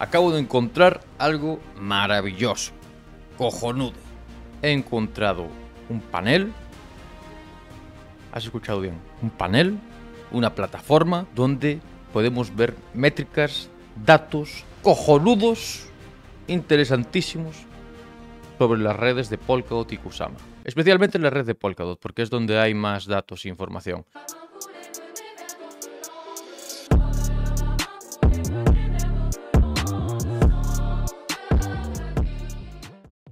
Acabo de encontrar algo maravilloso, cojonudo. He encontrado un panel. ¿Has escuchado bien? Un panel, una plataforma donde podemos ver métricas, datos cojonudos, interesantísimos sobre las redes de Polkadot y Kusama. Especialmente en la red de Polkadot, porque es donde hay más datos e información.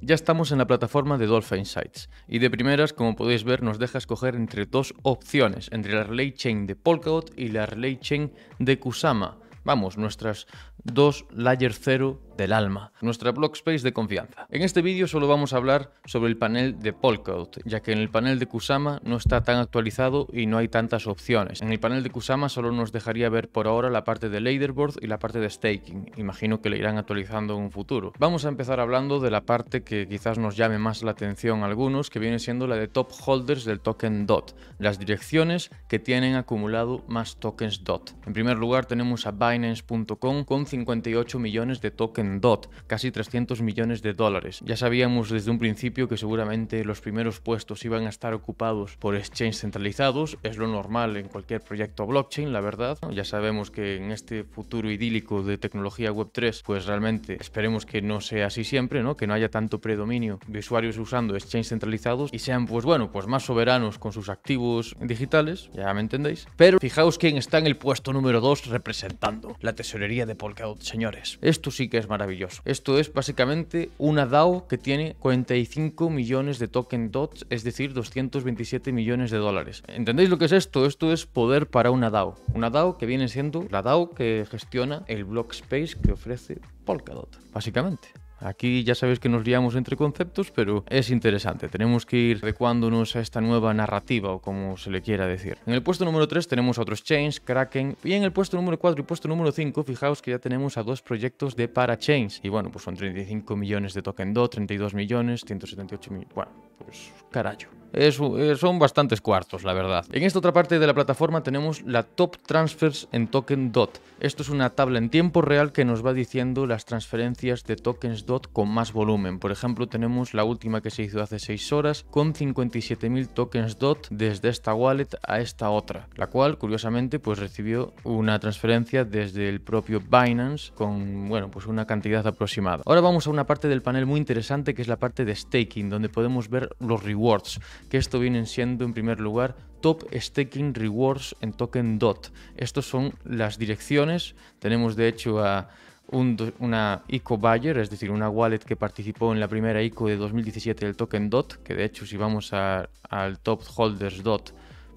Ya estamos en la plataforma de Dolphin Sites y de primeras, como podéis ver, nos deja escoger entre dos opciones, entre la Relay Chain de Polkadot y la Relay Chain de Kusama. Vamos, nuestras dos Layer 0 del alma, nuestra blog space de confianza. En este vídeo solo vamos a hablar sobre el panel de Polkadot, ya que en el panel de Kusama no está tan actualizado y no hay tantas opciones. En el panel de Kusama solo nos dejaría ver por ahora la parte de leaderboard y la parte de staking. Imagino que le irán actualizando en un futuro. Vamos a empezar hablando de la parte que quizás nos llame más la atención a algunos, que viene siendo la de top holders del token DOT, las direcciones que tienen acumulado más tokens DOT. En primer lugar tenemos a Binance.com con 58 millones de tokens DOT, casi 300 millones de dólares. Ya sabíamos desde un principio que seguramente los primeros puestos iban a estar ocupados por exchanges centralizados, es lo normal en cualquier proyecto blockchain, la verdad. Ya sabemos que en este futuro idílico de tecnología web 3, pues realmente esperemos que no sea así siempre, ¿no? Que no haya tanto predominio de usuarios usando exchanges centralizados y sean pues bueno, pues más soberanos con sus activos digitales, ya me entendéis. Pero fijaos quién está en el puesto número 2 representando la tesorería de Polkadot, señores. Esto sí que es maravilloso maravilloso. Esto es básicamente una DAO que tiene 45 millones de token dots, es decir, 227 millones de dólares. ¿Entendéis lo que es esto? Esto es poder para una DAO. Una DAO que viene siendo la DAO que gestiona el block space que ofrece Polkadot, básicamente. Aquí ya sabéis que nos liamos entre conceptos, pero es interesante. Tenemos que ir adecuándonos a esta nueva narrativa o como se le quiera decir. En el puesto número 3 tenemos a otros Chains, Kraken. Y en el puesto número 4 y puesto número 5, fijaos que ya tenemos a dos proyectos de Parachains. Y bueno, pues son 35 millones de token DO, 32 millones, 178 mil... Bueno, pues carajo. Eh, son bastantes cuartos, la verdad. En esta otra parte de la plataforma tenemos la Top Transfers en Token DOT. Esto es una tabla en tiempo real que nos va diciendo las transferencias de tokens DOT con más volumen. Por ejemplo, tenemos la última que se hizo hace 6 horas con 57.000 tokens DOT desde esta wallet a esta otra, la cual curiosamente pues recibió una transferencia desde el propio Binance con bueno, pues una cantidad aproximada. Ahora vamos a una parte del panel muy interesante que es la parte de staking, donde podemos ver los rewards, que esto vienen siendo en primer lugar Top Staking Rewards en Token DOT. estas son las direcciones. Tenemos de hecho a una ICO Buyer, es decir, una wallet que participó en la primera ICO de 2017 del token DOT, que de hecho si vamos a, al Top Holders DOT,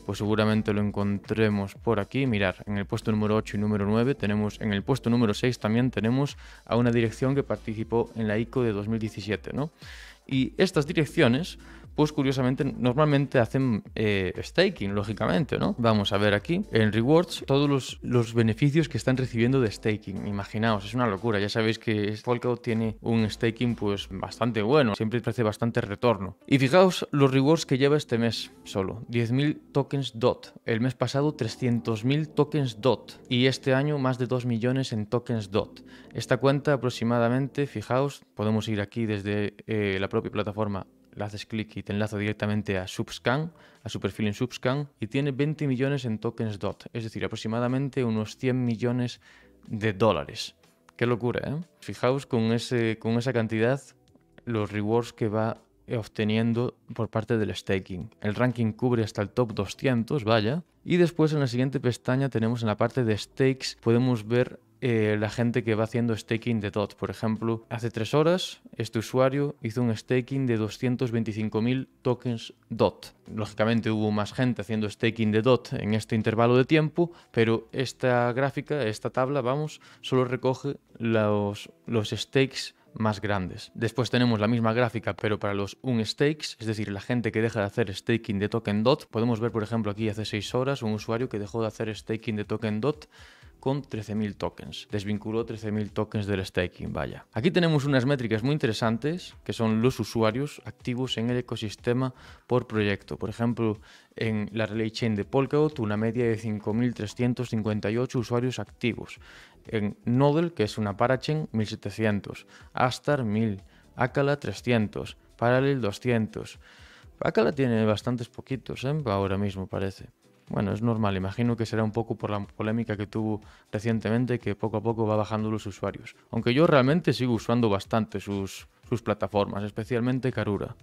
pues seguramente lo encontremos por aquí. Mirar, en el puesto número 8 y número 9 tenemos, en el puesto número 6 también tenemos a una dirección que participó en la ICO de 2017, ¿no? Y estas direcciones pues, curiosamente normalmente hacen eh, staking, lógicamente, ¿no? Vamos a ver aquí en rewards todos los, los, beneficios que están recibiendo de staking. Imaginaos, es una locura. Ya sabéis que Polkadot tiene un staking pues bastante bueno, siempre ofrece bastante retorno. Y fijaos los rewards que lleva este mes solo, 10.000 tokens DOT. El mes pasado 300.000 tokens DOT y este año más de 2 millones en tokens DOT. Esta cuenta aproximadamente, fijaos, podemos ir aquí desde eh, la propia plataforma le haces clic y te enlazo directamente a Subscan, a su perfil en Subscan, y tiene 20 millones en tokens DOT, es decir, aproximadamente unos 100 millones de dólares. Qué locura, ¿eh? Fijaos con, ese, con esa cantidad los rewards que va obteniendo por parte del staking. El ranking cubre hasta el top 200, vaya. Y después en la siguiente pestaña tenemos en la parte de stakes, podemos ver eh, la gente que va haciendo staking de DOT. Por ejemplo, hace tres horas este usuario hizo un staking de 225.000 tokens DOT. Lógicamente hubo más gente haciendo staking de DOT en este intervalo de tiempo, pero esta gráfica, esta tabla, vamos, solo recoge los, los stakes más grandes. Después tenemos la misma gráfica, pero para los unstakes, es decir, la gente que deja de hacer staking de token DOT. Podemos ver, por ejemplo, aquí hace seis horas un usuario que dejó de hacer staking de token DOT con 13.000 tokens. Desvinculó 13.000 tokens del staking, vaya. Aquí tenemos unas métricas muy interesantes que son los usuarios activos en el ecosistema por proyecto. Por ejemplo, en la Relay Chain de Polkadot, una media de 5.358 usuarios activos. En Nodel, que es una parachain, 1.700. Astar, 1.000. Acala, 300. Parallel, 200. Acala tiene bastantes poquitos, ¿eh? ahora mismo parece. Bueno, es normal, imagino que será un poco por la polémica que tuvo recientemente que poco a poco va bajando los usuarios. Aunque yo realmente sigo usando bastante sus, plataformas, especialmente Carura.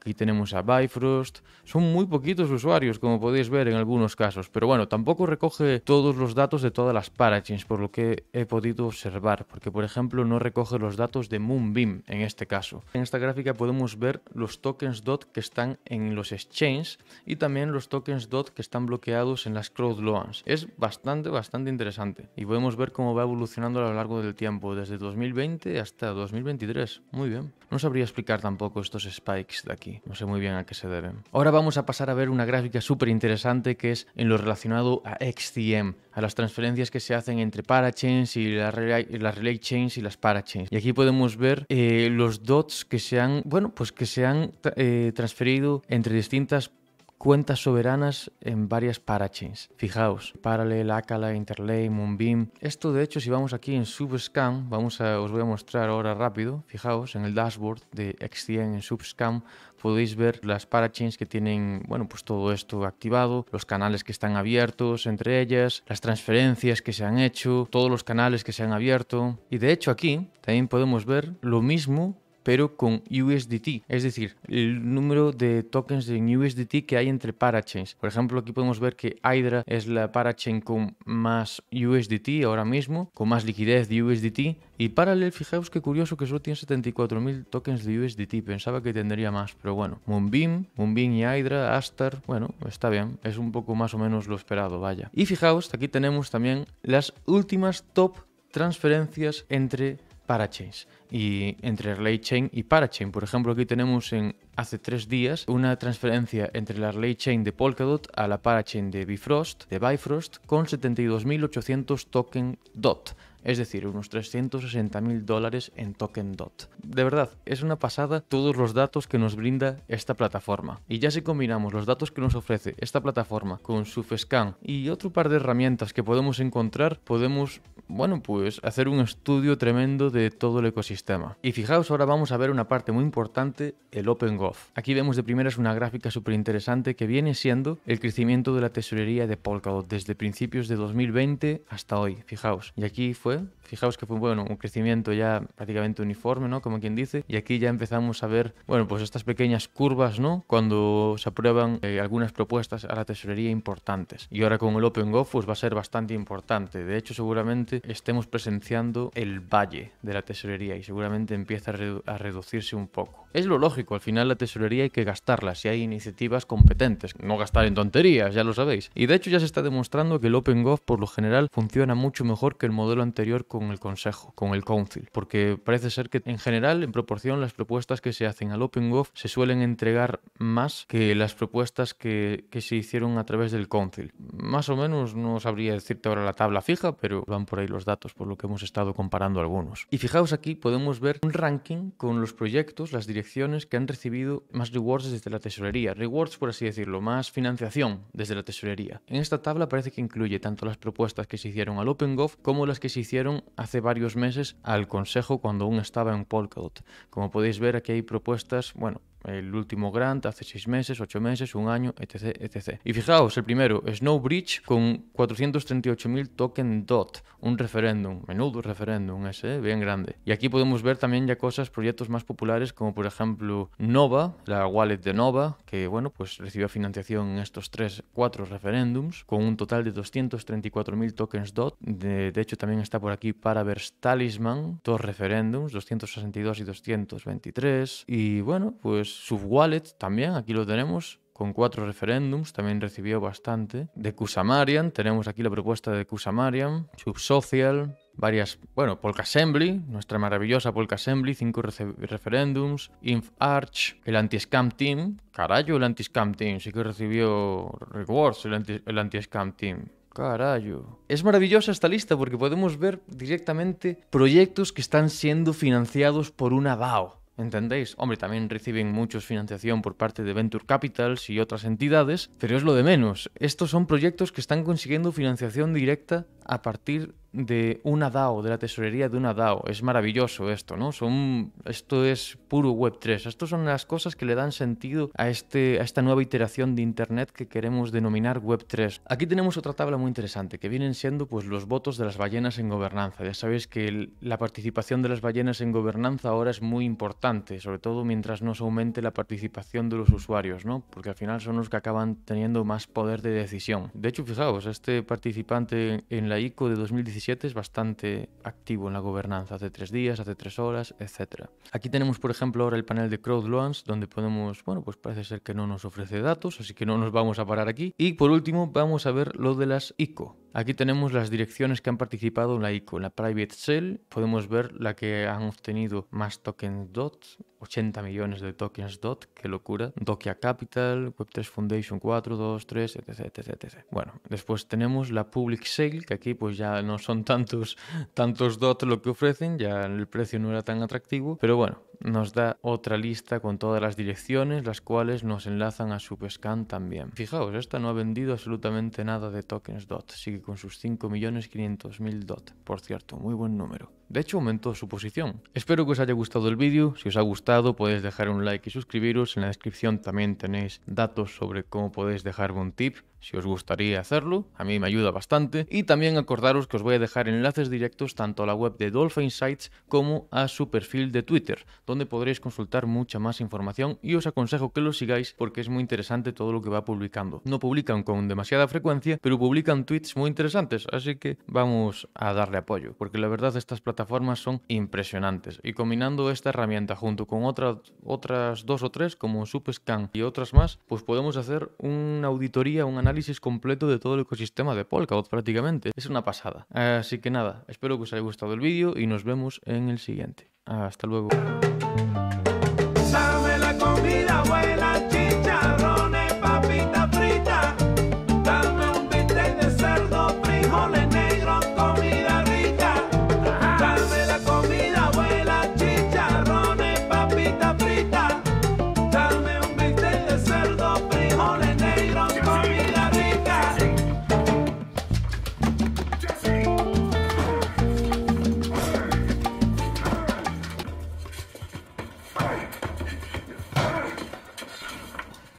Aquí tenemos a Bifrost. Son muy poquitos usuarios, como podéis ver en algunos casos. Pero bueno, tampoco recoge todos los datos de todas las parachains, por lo que he podido observar. Porque, por ejemplo, no recoge los datos de Moonbeam en este caso. En esta gráfica podemos ver los tokens DOT que están en los exchanges y también los tokens DOT que están bloqueados en las crowd loans. Es bastante, bastante interesante. Y podemos ver cómo va evolucionando a lo largo del tiempo, desde 2020 hasta 2023. Muy bien. No sabría explicar tampoco estos spikes de aquí. No sé muy bien a qué se deben. Ahora vamos a pasar a ver una gráfica súper interesante que es en lo relacionado a XCM, a las transferencias que se hacen entre parachains y las relay, chains y las parachains. Y aquí podemos ver eh, los dots que se han, bueno, pues que se han eh, transferido entre distintas cuentas soberanas en varias parachains. Fijaos, Parallel, Acala, Interlay, Moonbeam. Esto de hecho si vamos aquí en Subscan, vamos a, os voy a mostrar ahora rápido, fijaos en el dashboard de X100 en Subscan podéis ver las parachains que tienen, bueno, pues todo esto activado, los canales que están abiertos entre ellas, las transferencias que se han hecho, todos los canales que se han abierto. Y de hecho aquí también podemos ver lo mismo pero con USDT, es decir, el número de tokens en USDT que hay entre parachains. Por ejemplo, aquí podemos ver que Hydra es la parachain con más USDT ahora mismo, con más liquidez de USDT. Y Parallel, fijaos qué curioso que solo tiene 74.000 tokens de USDT, pensaba que tendría más, pero bueno. Moonbeam, Moonbeam y Hydra, Astar, bueno, está bien, es un poco más o menos lo esperado, vaya. Y fijaos, aquí tenemos también las últimas top transferencias entre parachains. Y entre Relay Chain y parachain, por ejemplo, aquí tenemos en hace tres días una transferencia entre la Chain de Polkadot a la parachain de Bifrost, de Bifrost, con 72.800 token DOT es decir, unos 360 mil dólares en Token Dot. De verdad, es una pasada todos los datos que nos brinda esta plataforma. Y ya si combinamos los datos que nos ofrece esta plataforma con SufScan y otro par de herramientas que podemos encontrar, podemos, bueno, pues hacer un estudio tremendo de todo el ecosistema. Y fijaos, ahora vamos a ver una parte muy importante, el OpenGov. Aquí vemos de primeras una gráfica súper interesante que viene siendo el crecimiento de la tesorería de Polkadot desde principios de 2020 hasta hoy. Fijaos, y aquí fue такое. Fijaos que fue bueno, un crecimiento ya prácticamente uniforme, ¿no? Como quien dice. Y aquí ya empezamos a ver, bueno, pues estas pequeñas curvas, ¿no? Cuando se aprueban eh, algunas propuestas a la tesorería importantes. Y ahora con el Open Go, pues va a ser bastante importante. De hecho, seguramente estemos presenciando el valle de la tesorería y seguramente empieza a, reducirse un poco. Es lo lógico, al final la tesorería hay que gastarla si hay iniciativas competentes. No gastar en tonterías, ya lo sabéis. Y de hecho ya se está demostrando que el Open Go por lo general funciona mucho mejor que el modelo anterior con el Consejo, con el Council, porque parece ser que en general, en proporción, las propuestas que se hacen al OpenGov se suelen entregar más que las propuestas que, que se hicieron a través del Council. Más o menos, no sabría decirte ahora la tabla fija, pero van por ahí los datos, por lo que hemos estado comparando algunos. Y fijaos aquí, podemos ver un ranking con los proyectos, las direcciones que han recibido más rewards desde la tesorería, rewards por así decirlo, más financiación desde la tesorería. En esta tabla parece que incluye tanto las propuestas que se hicieron al OpenGov como las que se hicieron hace varios meses al Consejo cuando aún estaba en Polkadot. Como podéis ver, aquí hay propuestas, bueno, el último grant hace 6 meses, 8 meses, un año, etc. etc. Y fijaos, el primero, Snowbridge con 438.000 token DOT, un referéndum, menudo referéndum ese, eh, bien grande. Y aquí podemos ver también ya cosas, proyectos más populares como por ejemplo Nova, la wallet de Nova, que bueno, pues recibió financiación en estos 3, 4 referéndums con un total de 234.000 tokens DOT. De, hecho también está por aquí ver Talisman, dos referéndums, 262 y 223. Y bueno, pues pues subwallet también, aquí lo tenemos, con cuatro referéndums, también recibió bastante. De Kusamarian, tenemos aquí la propuesta de Kusamarian, Subsocial, varias, bueno, Polka Assembly, nuestra maravillosa Polka Assembly, cinco referéndums, InfArch, el anti-scam team, carajo el anti-scam team, sí que recibió rewards el anti-scam team. carajo Es maravillosa esta lista porque podemos ver directamente proyectos que están siendo financiados por una DAO. ¿Entendéis? Hombre, también reciben muchos financiación por parte de Venture Capitals y otras entidades, pero es lo de menos. Estos son proyectos que están consiguiendo financiación directa a partir de una DAO, de la tesorería de una DAO. Es maravilloso esto, ¿no? Son, esto es puro Web3. Estas son las cosas que le dan sentido a, este, a esta nueva iteración de Internet que queremos denominar Web3. Aquí tenemos otra tabla muy interesante, que vienen siendo pues, los votos de las ballenas en gobernanza. Ya sabéis que la participación de las ballenas en gobernanza ahora es muy importante, sobre todo mientras no se aumente la participación de los usuarios, ¿no? Porque al final son los que acaban teniendo más poder de decisión. De hecho, fijaos, este participante en la ICO de 2017 es bastante activo en la gobernanza, hace tres días, hace tres horas, etc. Aquí tenemos, por ejemplo, ahora el panel de Crowd Loans, donde podemos, bueno, pues parece ser que no nos ofrece datos, así que no nos vamos a parar aquí. Y por último, vamos a ver lo de las ICO Aquí tenemos las direcciones que han participado en la ICO. la Private Sale podemos ver la que han obtenido más tokens DOT, 80 millones de tokens DOT, qué locura. Dokia Capital, Web3 Foundation 4, 2, 3, etc, etc, Bueno, después tenemos la Public Sale, que aquí pues ya no son tantos, tantos DOT lo que ofrecen, ya el precio no era tan atractivo, pero bueno, nos da otra lista con todas las direcciones, las cuales nos enlazan a Subscan también. Fijaos, esta no ha vendido absolutamente nada de tokens DOT, sigue con sus 5.500.000 DOT, por cierto, muy buen número. De hecho, aumentó su posición. Espero que os haya gustado el vídeo. Si os ha gustado, podéis dejar un like y suscribiros. En la descripción también tenéis datos sobre cómo podéis dejarme un tip si os gustaría hacerlo, a mí me ayuda bastante. Y también acordaros que os voy a dejar enlaces directos tanto a la web de Dolphin Sites como a su perfil de Twitter, donde podréis consultar mucha más información y os aconsejo que lo sigáis porque es muy interesante todo lo que va publicando. No publican con demasiada frecuencia, pero publican tweets muy interesantes, así que vamos a darle apoyo, porque la verdad estas plataformas formas son impresionantes y combinando esta herramienta junto con otras otras dos o tres como SupScan y otras más, pues podemos hacer una auditoría, un análisis completo de todo el ecosistema de Polkadot prácticamente. Es una pasada. Así que nada, espero que os haya gustado el vídeo y nos vemos en el siguiente. Hasta luego.